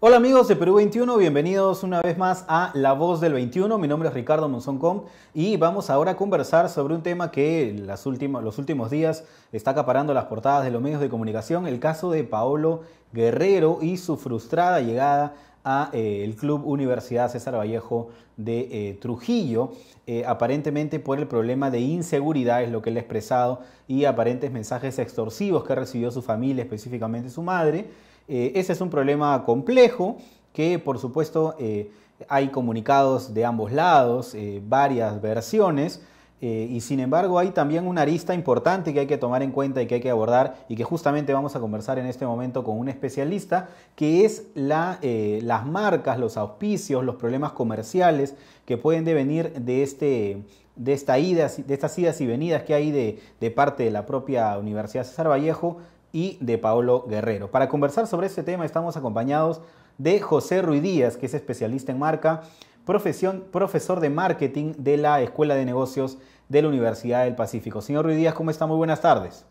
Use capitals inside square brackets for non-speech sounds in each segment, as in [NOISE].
Hola amigos de Perú 21, bienvenidos una vez más a La Voz del 21. Mi nombre es Ricardo Monzón Kong y vamos ahora a conversar sobre un tema que las los últimos días está acaparando las portadas de los medios de comunicación, el caso de Paolo Guerrero y su frustrada llegada a eh, el Club Universidad César Vallejo de eh, Trujillo, eh, aparentemente por el problema de inseguridad, es lo que él ha expresado, y aparentes mensajes extorsivos que recibió su familia, específicamente su madre. Eh, ese es un problema complejo que por supuesto eh, hay comunicados de ambos lados, eh, varias versiones. y sin embargo hay también una arista importante que hay que tomar en cuenta y que hay que abordar y que justamente vamos a conversar en este momento con un especialista, que es las marcas, los auspicios, los problemas comerciales que pueden devenir de este, de, esta de estas idas y venidas que hay de, parte de la propia Universidad César Vallejo y de Paolo Guerrero. Para conversar sobre este tema estamos acompañados de José Ruiz Díaz, que es especialista en marca, profesión, profesor de marketing de la Escuela de Negocios de la Universidad del Pacífico. Señor Ruiz Díaz, ¿cómo está? Muy buenas tardes.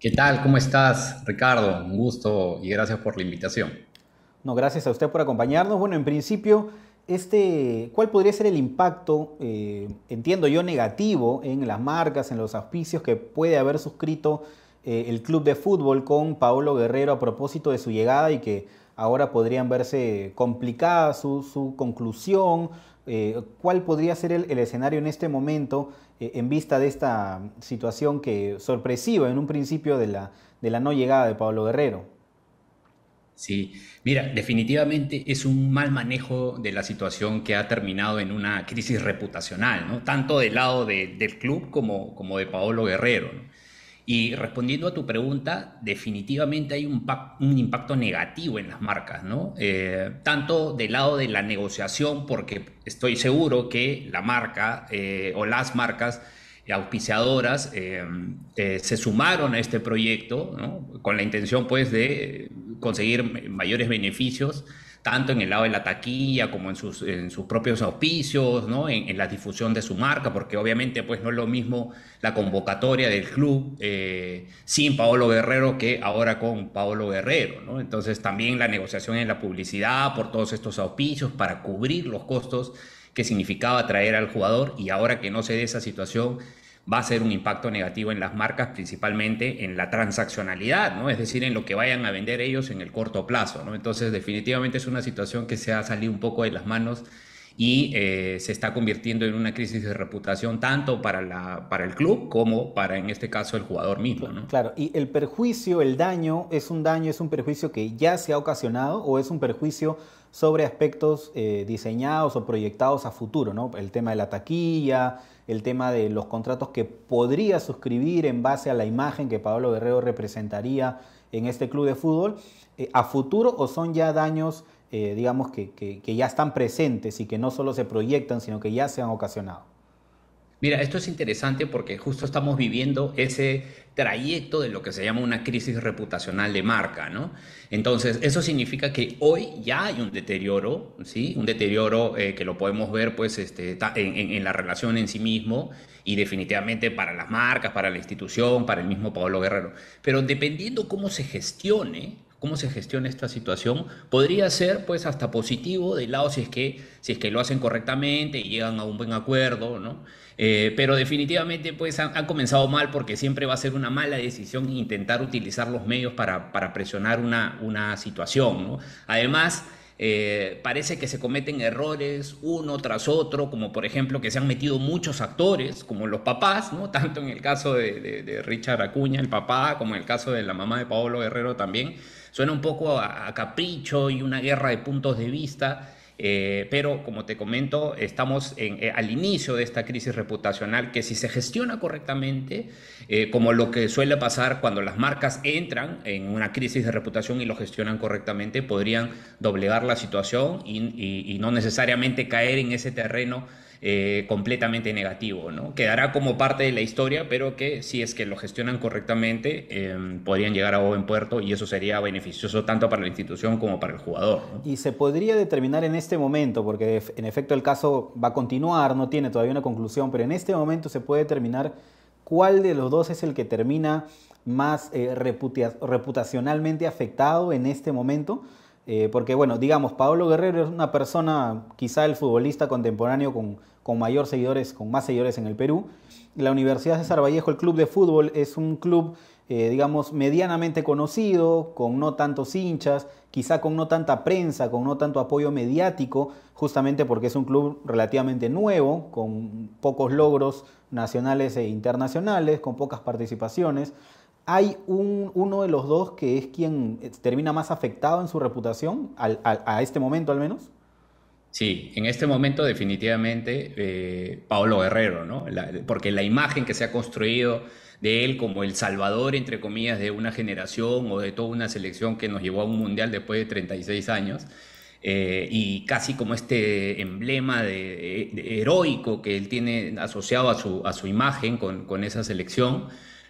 ¿Qué tal? ¿Cómo estás, Ricardo? Un gusto y gracias por la invitación. No, gracias a usted por acompañarnos. Bueno, en principio, este, ¿cuál podría ser el impacto, eh, entiendo yo, negativo en las marcas, en los auspicios que puede haber suscrito eh, el club de fútbol con Paolo Guerrero a propósito de su llegada y que ahora podrían verse complicada su, conclusión. Eh, ¿Cuál podría ser el, escenario en este momento eh, en vista de esta situación que sorpresiva en un principio de la, no llegada de Pablo Guerrero? Sí, mira, definitivamente es un mal manejo de la situación que ha terminado en una crisis reputacional, tanto del lado de, del club como, de Paolo Guerrero. Y respondiendo a tu pregunta, definitivamente hay un, impacto negativo en las marcas, eh, tanto del lado de la negociación, porque estoy seguro que la marca eh, o las marcas eh, auspiciadoras se sumaron a este proyecto, Con la intención, pues, de conseguir mayores beneficios tanto en el lado de la taquilla como en sus, en sus propios auspicios, ¿no? En, la difusión de su marca, porque obviamente pues no es lo mismo la convocatoria del club eh, sin Paolo Guerrero que ahora con Paolo Guerrero. Entonces también la negociación en la publicidad por todos estos auspicios para cubrir los costos que significaba traer al jugador y ahora que no se dé esa situación va a ser un impacto negativo en las marcas, principalmente en la transaccionalidad, ¿no? Es decir, en lo que vayan a vender ellos en el corto plazo, ¿no? Entonces, definitivamente es una situación que se ha salido un poco de las manos y eh, se está convirtiendo en una crisis de reputación tanto para, la, para el club como para, en este caso, el jugador mismo. ¿no? Claro, y el perjuicio, el daño, ¿es un daño, es un perjuicio que ya se ha ocasionado o es un perjuicio sobre aspectos eh, diseñados o proyectados a futuro, El tema de la taquilla, el tema de los contratos que podría suscribir en base a la imagen que Pablo Guerrero representaría en este club de fútbol, eh, a futuro o son ya daños, eh, digamos, que ya están presentes y que no solo se proyectan, sino que ya se han ocasionado. Mira, esto es interesante porque justo estamos viviendo ese trayecto de lo que se llama una crisis reputacional de marca, ¿no? Entonces, eso significa que hoy ya hay un deterioro, ¿sí? Un deterioro eh, que lo podemos ver, pues, este, en, en, la relación en sí mismo y definitivamente para las marcas, para la institución, para el mismo Pablo Guerrero. Pero dependiendo cómo se gestione, cómo se gestiona esta situación. Podría ser pues hasta positivo del lado si es que, si es que lo hacen correctamente y llegan a un buen acuerdo, ¿no? Eh, pero definitivamente pues han, comenzado mal porque siempre va a ser una mala decisión intentar utilizar los medios para, para presionar una, una situación, ¿no? Además... Eh, parece que se cometen errores uno tras otro, como por ejemplo que se han metido muchos actores, como los papás, ¿no? [LAUGHS] tanto en el caso de, Richard Acuña, el papá, como en el caso de la mamá de Pablo Guerrero también. Suena un poco a, capricho y una guerra de puntos de vista. Eh, pero como te comento, estamos eh, al inicio de esta crisis reputacional que si se gestiona correctamente, eh, como lo que suele pasar cuando las marcas entran en una crisis de reputación y lo gestionan correctamente, podrían doblegar la situación y no necesariamente caer en ese terreno eh, completamente negativo, ¿no? Quedará como parte de la historia, pero que si es que lo gestionan correctamente, em, podrían llegar a buen puerto y eso sería beneficioso tanto para la institución como para el jugador. Y se podría determinar en este momento, porque en efecto el caso va a continuar, no tiene todavía una conclusión, pero en este momento se puede determinar cuál de los dos es el que termina más eh, reputacionalmente afectado en este momento eh, porque bueno, digamos, Paolo Guerrero es una persona, quizá el futbolista contemporáneo con, mayor seguidores, con más seguidores en el Perú. La Universidad César Vallejo, el club de fútbol, es un club, eh, digamos, medianamente conocido, con no tantos hinchas, quizá con no tanta prensa, con no tanto apoyo mediático, justamente porque es un club relativamente nuevo, con pocos logros nacionales e internacionales, con pocas participaciones hay uno de los dos que es quien eh, termina más afectado en su reputación, a este momento al menos? Sí, en este momento definitivamente Pablo eh, Paolo Guerrero, ¿no? porque la imagen que se ha construido de él como el salvador, entre comillas, de una generación o de toda una selección que nos llevó a un mundial después de 36 años, eh, y casi como este emblema de, heroico que él tiene asociado a su, imagen con esa selección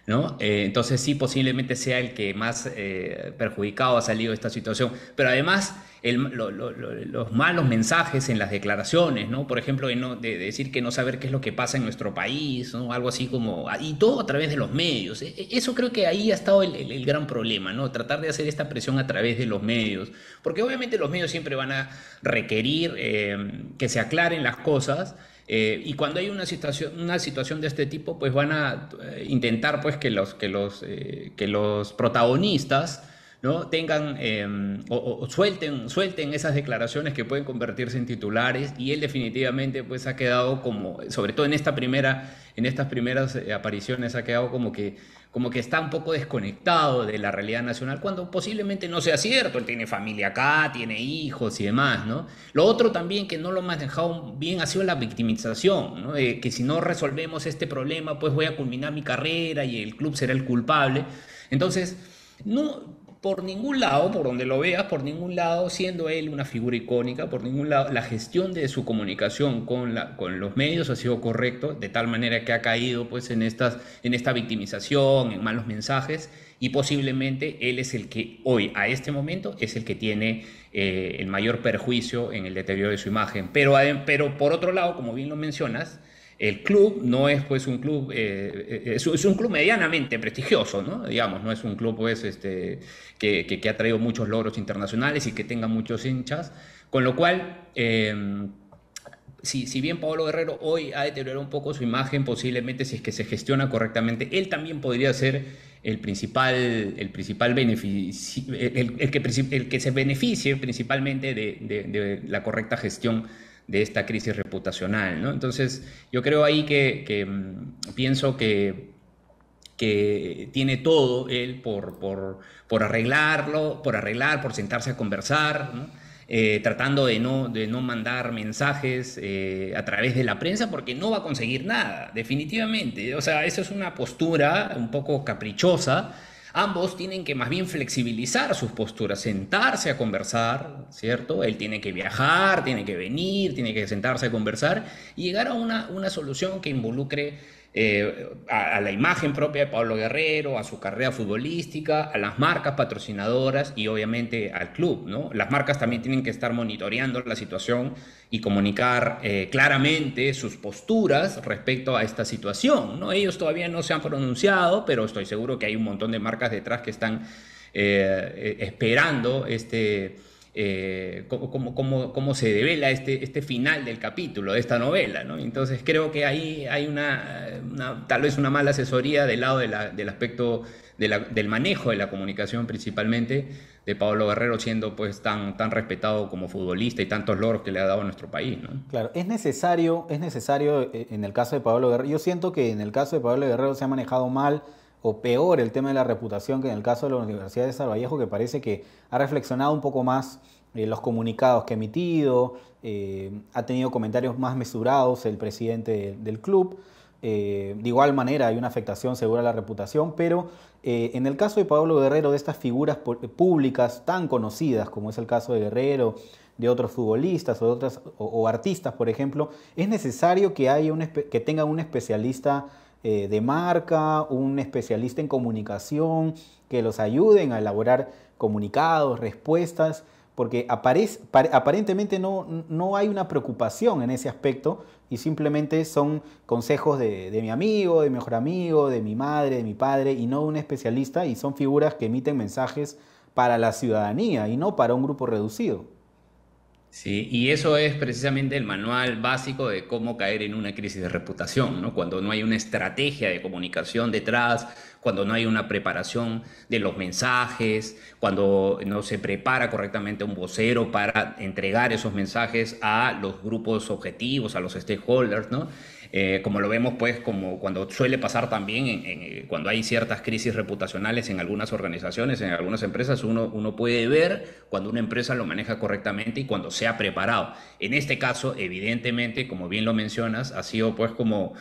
¿no? Eh, entonces sí, posiblemente sea el que más eh, perjudicado ha salido de esta situación. Pero además, los malos mensajes en las declaraciones, ¿no? Por ejemplo, de, decir que no saber qué es lo que pasa en nuestro país, ¿no? Algo así como... Ah, y todo a través de los medios. E, e, eso creo que ahí ha estado el, gran problema, ¿no? Tratar de hacer esta presión a través de los medios. Porque obviamente los medios siempre van a requerir eh, que se aclaren las cosas eh, y cuando hay una situación, una situación de este tipo, pues van a eh, intentar pues, que, los, que, los, eh, que los protagonistas ¿no? tengan em, o, o, suelten, suelten esas declaraciones que pueden convertirse en titulares y él definitivamente pues, ha quedado como, sobre todo en, esta primera, en estas primeras apariciones, ha quedado como que como que está un poco desconectado de la realidad nacional, cuando posiblemente no sea cierto. Él tiene familia acá, tiene hijos y demás, ¿no? Lo otro también que no lo hemos dejado bien ha sido la victimización, ¿no? De que si no resolvemos este problema, pues voy a culminar mi carrera y el club será el culpable. Entonces, no, por ningún lado, por donde lo veas, por ningún lado, siendo él una figura icónica, por ningún lado, la gestión de su comunicación con, la, con los medios ha sido correcta, de tal manera que ha caído pues, en, estas, en esta victimización, en malos mensajes, y posiblemente él es el que hoy, a este momento, es el que tiene eh, el mayor perjuicio en el deterioro de su imagen. Pero, pero por otro lado, como bien lo mencionas, el club no es pues un club, eh, eh, es, un club medianamente prestigioso, ¿no? Digamos, no es un club pues este, que, ha traído muchos logros internacionales y que tenga muchos hinchas, con lo cual... Em, si, bien Pablo Guerrero hoy ha deteriorado un poco su imagen, posiblemente si es que se gestiona correctamente, él también podría ser el principal, el principal beneficio, el, que, el que se beneficie principalmente de, de la correcta gestión de esta crisis reputacional. Entonces, yo creo ahí que, mm, pienso que, que tiene todo él por, por, por, arreglarlo, por arreglar, por sentarse a conversar, eh, tratando de no, de no mandar mensajes eh, a través de la prensa porque no va a conseguir nada, definitivamente. O sea, eso es una postura un poco caprichosa Ambos tienen que más bien flexibilizar sus posturas, sentarse a conversar, ¿cierto? Él tiene que viajar, tiene que venir, tiene que sentarse a conversar y llegar a una, solución que involucre eh, a, la imagen propia de Pablo Guerrero, a su carrera futbolística, a las marcas patrocinadoras y obviamente al club. ¿no? Las marcas también tienen que estar monitoreando la situación y comunicar eh, claramente sus posturas respecto a esta situación. ¿no? Ellos todavía no se han pronunciado, pero estoy seguro que hay un montón de marcas detrás que están eh, esperando este eh, cómo, cómo, cómo, se devela este, este final del capítulo, de esta novela. ¿no? Entonces creo que ahí hay una, tal vez una mala asesoría del lado del aspecto de la, del manejo de la comunicación principalmente de Pablo Guerrero siendo pues tan, tan respetado como futbolista y tantos logros que le ha dado a nuestro país. ¿no? Claro, es necesario, es necesario eh, en el caso de Pablo Guerrero, yo siento que en el caso de Pablo Guerrero se ha manejado mal o peor el tema de la reputación que en el caso de la Universidad de Salvallejo, que parece que ha reflexionado un poco más eh, los comunicados que ha emitido, eh, ha tenido comentarios más mesurados el presidente del club. Eh, de igual manera hay una afectación segura a la reputación, pero en el caso de Pablo Guerrero, de estas figuras públicas tan conocidas como es el caso de Guerrero, de otros futbolistas o, de otras, o, artistas, por ejemplo, es necesario que, haya un, que tengan un especialista eh, de marca, un especialista en comunicación que los ayuden a elaborar comunicados, respuestas, porque aparentemente no, no, hay una preocupación en ese aspecto y simplemente son consejos de, de, mi amigo, de mi mejor amigo, de mi madre, de mi padre y no un especialista y son figuras que emiten mensajes para la ciudadanía y no para un grupo reducido. Sí, y eso es precisamente el manual básico de cómo caer en una crisis de reputación, ¿no? Cuando no hay una estrategia de comunicación detrás, cuando no hay una preparación de los mensajes, cuando no se prepara correctamente un vocero para entregar esos mensajes a los grupos objetivos, a los stakeholders, ¿no? Eh, como lo vemos pues como cuando suele pasar también en, eh, cuando hay ciertas crisis reputacionales en algunas organizaciones, en algunas empresas, uno, uno puede ver cuando una empresa lo maneja correctamente y cuando se ha preparado. En este caso, evidentemente, como bien lo mencionas, ha sido pues como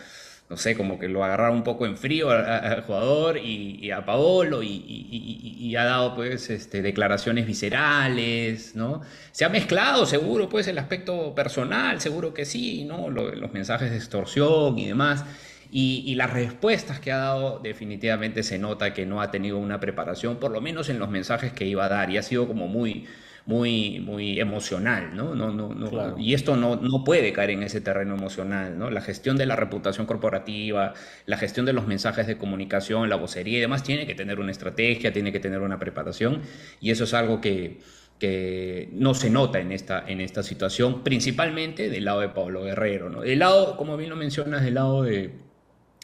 no sé, como que lo agarraron un poco en frío al, jugador y, a Paolo y, ha dado pues este, declaraciones viscerales, ¿no? Se ha mezclado seguro pues el aspecto personal, seguro que sí, ¿no? los mensajes de extorsión y demás. Y, las respuestas que ha dado definitivamente se nota que no ha tenido una preparación, por lo menos en los mensajes que iba a dar, y ha sido como muy, muy, emocional, ¿no? Y esto no, no puede caer en ese terreno emocional, ¿no? La gestión de la reputación corporativa, la gestión de los mensajes de comunicación, la vocería y demás, tiene que tener una estrategia, tiene que tener una preparación, y eso es algo que, no se nota en esta, en esta situación, principalmente del lado de Pablo Guerrero. ¿no? Del lado, como bien lo mencionas, del lado de,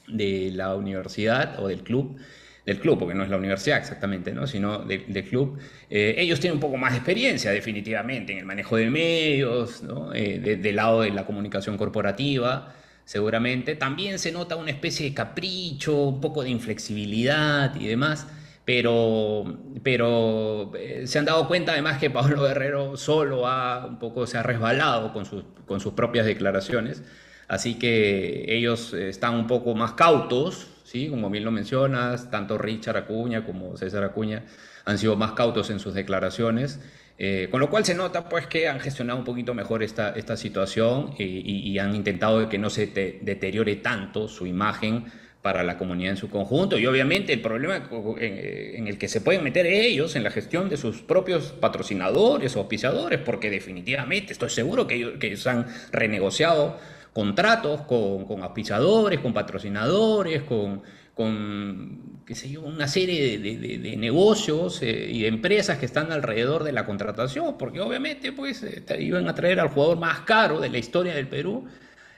de la universidad o del club, del club, porque no es la universidad exactamente, ¿no? sino del club. Eh, ellos tienen un poco más de experiencia, definitivamente, en el manejo de medios, eh, del lado de la comunicación corporativa, seguramente. También se nota una especie de capricho, un poco de inflexibilidad y demás. Pero, pero eh, se han dado cuenta además que Pablo Guerrero solo ha un poco se ha resbalado con sus, con sus propias declaraciones, así que ellos están un poco más cautos, como bien lo mencionas, tanto Richard Acuña como César Acuña han sido más cautos en sus declaraciones, eh, con lo cual se nota pues que han gestionado un poquito mejor esta, esta situación eh, y, han intentado que no se deteriore tanto su imagen para la comunidad en su conjunto. Y obviamente el problema eh, en, el que se pueden meter ellos en la gestión de sus propios patrocinadores o auspiciadores, porque definitivamente estoy seguro que que ellos han renegociado contratos con, con auspiciadores, con patrocinadores, con, con qué sé yo, una serie de, negocios eh, y de empresas que están alrededor de la contratación, porque obviamente pues este, iban a traer al jugador más caro de la historia del Perú.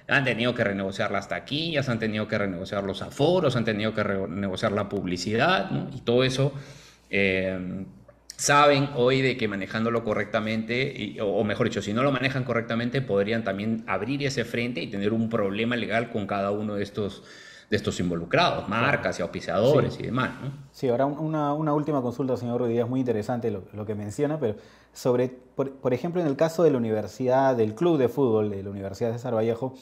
Han tenido que renegociar las taquillas, han tenido que renegociar los aforos, han tenido que renegociar la publicidad, y todo eso eh, saben hoy de que manejándolo correctamente, o, mejor dicho, si no lo manejan correctamente, podrían también abrir ese frente y tener un problema legal con cada uno de estos, de estos involucrados, marcas y auspiciadores y demás. Sí, ahora una, última consulta, señor Rodríguez, muy interesante lo, que menciona, pero sobre, por, ejemplo, en el caso de la universidad, del club de fútbol de la Universidad de César Vallejo,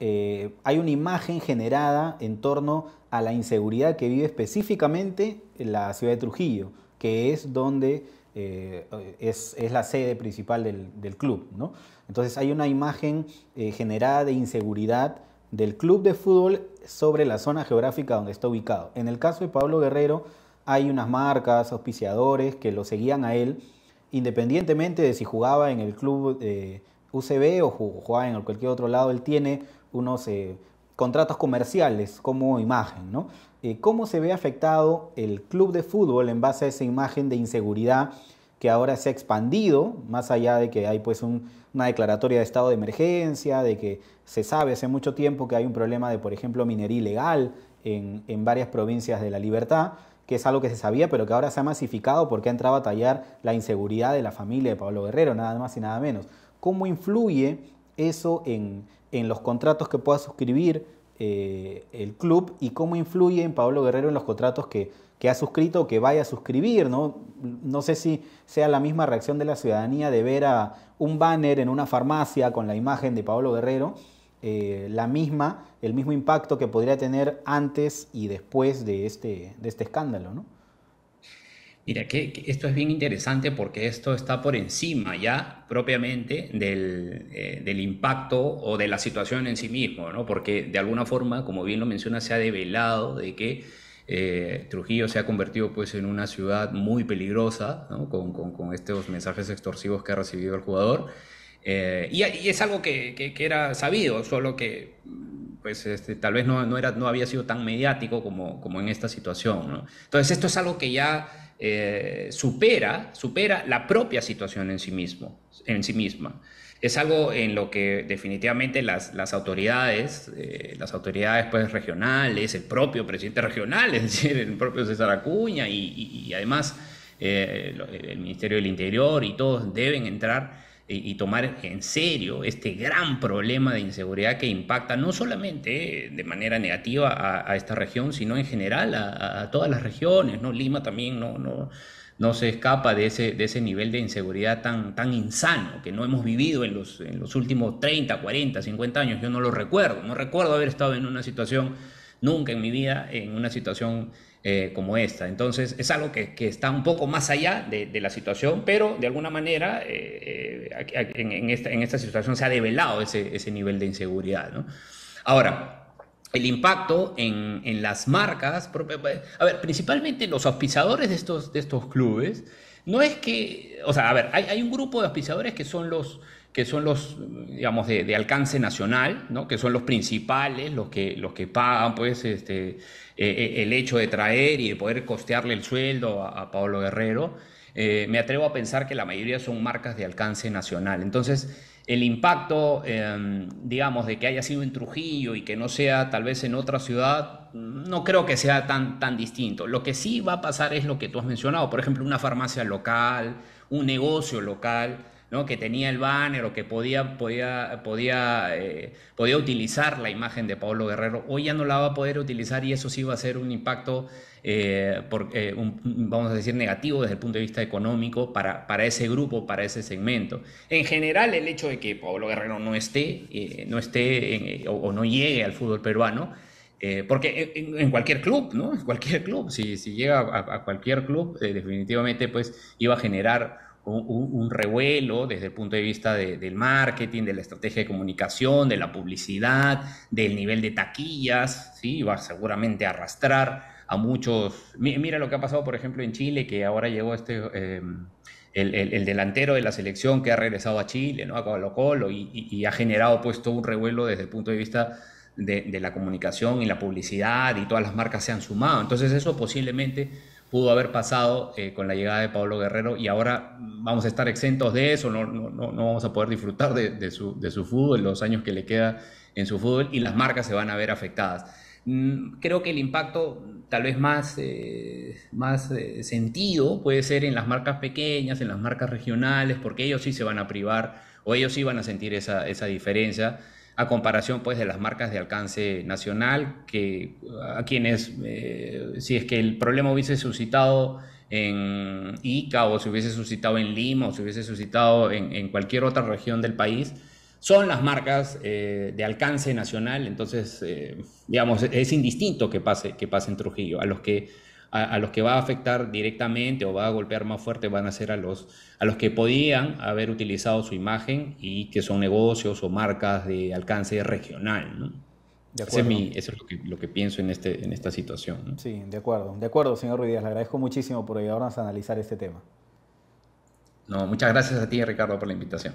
eh, hay una imagen generada en torno a la inseguridad que vive específicamente la ciudad de Trujillo que es donde eh, es, la sede principal del, club. ¿no? Entonces hay una imagen eh, generada de inseguridad del club de fútbol sobre la zona geográfica donde está ubicado. En el caso de Pablo Guerrero, hay unas marcas, auspiciadores que lo seguían a él, independientemente de si jugaba en el club eh, UCB o jugaba en cualquier otro lado, él tiene unos contratos comerciales como imagen, ¿no? Eh, ¿Cómo se ve afectado el club de fútbol en base a esa imagen de inseguridad que ahora se ha expandido, más allá de que hay pues una declaratoria de estado de emergencia, de que se sabe hace mucho tiempo que hay un problema de, por ejemplo, minería ilegal en, en varias provincias de la libertad, que es algo que se sabía, pero que ahora se ha masificado porque ha entrado a tallar la inseguridad de la familia de Pablo Guerrero, nada más y nada menos. ¿Cómo influye eso en, los contratos que pueda suscribir eh, el club y cómo influye en Pablo Guerrero en los contratos que, ha suscrito o que vaya a suscribir. ¿no? no sé si sea la misma reacción de la ciudadanía de ver a un banner en una farmacia con la imagen de Pablo Guerrero. Eh, la misma, el mismo impacto que podría tener antes y después de este, de este escándalo, ¿no? Mira, que, esto es bien interesante porque esto está por encima ya propiamente eh, del, impacto o de la situación en sí mismo, ¿no? Porque de alguna forma, como bien lo menciona, se ha develado de que eh, Trujillo se ha convertido pues en una ciudad muy peligrosa, ¿no? con, estos mensajes extorsivos que ha recibido el jugador. Eh, y, es algo que era sabido, solo que pues este, tal vez no, era, no había sido tan mediático como, como en esta situación. Entonces esto es algo que ya eh, supera, supera la propia situación en sí, mismo, en sí misma. Es algo en lo que definitivamente las, las autoridades, eh, las autoridades pues, regionales, el propio presidente regional, es decir, el propio César Acuña y, además eh, el Ministerio del Interior y todos deben entrar y, tomar en serio este gran problema de inseguridad que impacta no solamente eh, de manera negativa a, esta región, sino en general a, todas las regiones, ¿no? Lima también no, no, no se escapa de ese, de ese nivel de inseguridad tan, tan insano que no hemos vivido en los, en los últimos 30, 40, 50 años. Yo no lo recuerdo, no recuerdo haber estado en una situación, nunca en mi vida, en una situación eh, como esta. Entonces es algo que, está un poco más allá de, la situación, pero de alguna manera eh, eh, en, esta, situación se ha develado ese, nivel de inseguridad. Ahora, el impacto en, las marcas. A ver, principalmente los auspiciadores de estos, de estos clubes, no es que, o sea, a ver, hay, hay un grupo de auspiciadores que son los, que son los, digamos, de, alcance nacional, que son los principales, los que, los que pagan pues, este, eh, eh, el hecho de traer y de poder costearle el sueldo a, Pablo Guerrero, eh, me atrevo a pensar que la mayoría son marcas de alcance nacional. Entonces, el impacto, em, digamos, de que haya sido en Trujillo y que no sea tal vez en otra ciudad, no creo que sea tan, tan distinto. Lo que sí va a pasar es lo que tú has mencionado, por ejemplo, una farmacia local, un negocio local que tenía el banner o que podía, podía, podía, eh, podía utilizar la imagen de Pablo Guerrero, hoy ya no la va a poder utilizar y eso sí va a ser un impacto, eh, eh, vamos a decir, negativo desde el punto de vista económico para, para ese grupo, para ese segmento. En general, el hecho de que Pablo Guerrero no esté, no esté o, no llegue al fútbol peruano, porque en, cualquier club, ¿no? cualquier club, si, llega a, a cualquier club, definitivamente pues iba a generar un, revuelo desde el punto de vista del marketing, de la estrategia de comunicación, de la publicidad, del nivel de taquillas, ¿sí? va seguramente a arrastrar a muchos. Mira lo que ha pasado, por ejemplo, en Chile, que ahora llegó este, em, el, delantero de la selección que ha regresado a Chile, ¿no? a Colo Colo, y, ha generado pues todo un revuelo desde el punto de vista de, de, la comunicación y la publicidad y todas las marcas se han sumado. Entonces eso posiblemente pudo haber pasado eh, con la llegada de Pablo Guerrero y ahora vamos a estar exentos de eso, no, no, vamos a poder disfrutar de, su, de su fútbol, los años que le queda en su fútbol y las marcas se van a ver afectadas. Mm, creo que el impacto tal vez más, eh, más eh, sentido puede ser en las marcas pequeñas, en las marcas regionales, porque ellos sí se van a privar o ellos sí van a sentir esa, esa diferencia comparación pues de las marcas de alcance nacional que a quienes eh, si es que el problema hubiese suscitado en Ica o se hubiese suscitado en Lima o se hubiese suscitado en, cualquier otra región del país son las marcas eh, de alcance nacional entonces eh, digamos es indistinto que pase que pase en Trujillo a los que a, los que va a afectar directamente o va a golpear más fuerte van a ser a los, a los que podían haber utilizado su imagen y que son negocios o marcas de alcance regional. eso es lo que, pienso en, este, en esta situación. Sí, de acuerdo. De acuerdo, señor Ruiz Le agradezco muchísimo por ayudarnos a analizar este tema. No, muchas gracias a ti, Ricardo, por la invitación.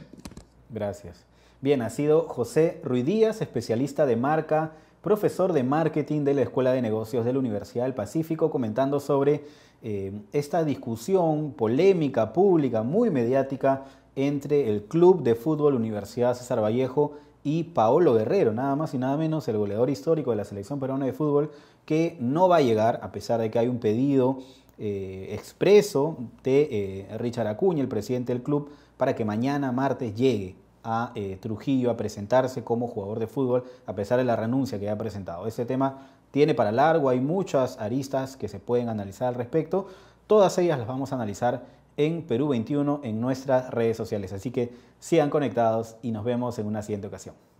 Gracias. Bien, ha sido José Ruiz Díaz, especialista de marca profesor de marketing de la Escuela de Negocios de la Universidad del Pacífico, comentando sobre eh, esta discusión polémica, pública, muy mediática entre el Club de Fútbol Universidad César Vallejo y Paolo Guerrero, nada más y nada menos, el goleador histórico de la selección peruana de fútbol, que no va a llegar, a pesar de que hay un pedido eh, expreso de eh, Richard Acuña, el presidente del club, para que mañana, martes, llegue a eh, Trujillo a presentarse como jugador de fútbol a pesar de la renuncia que ha presentado. Este tema tiene para largo, hay muchas aristas que se pueden analizar al respecto. Todas ellas las vamos a analizar en Perú 21 en nuestras redes sociales. Así que sean conectados y nos vemos en una siguiente ocasión.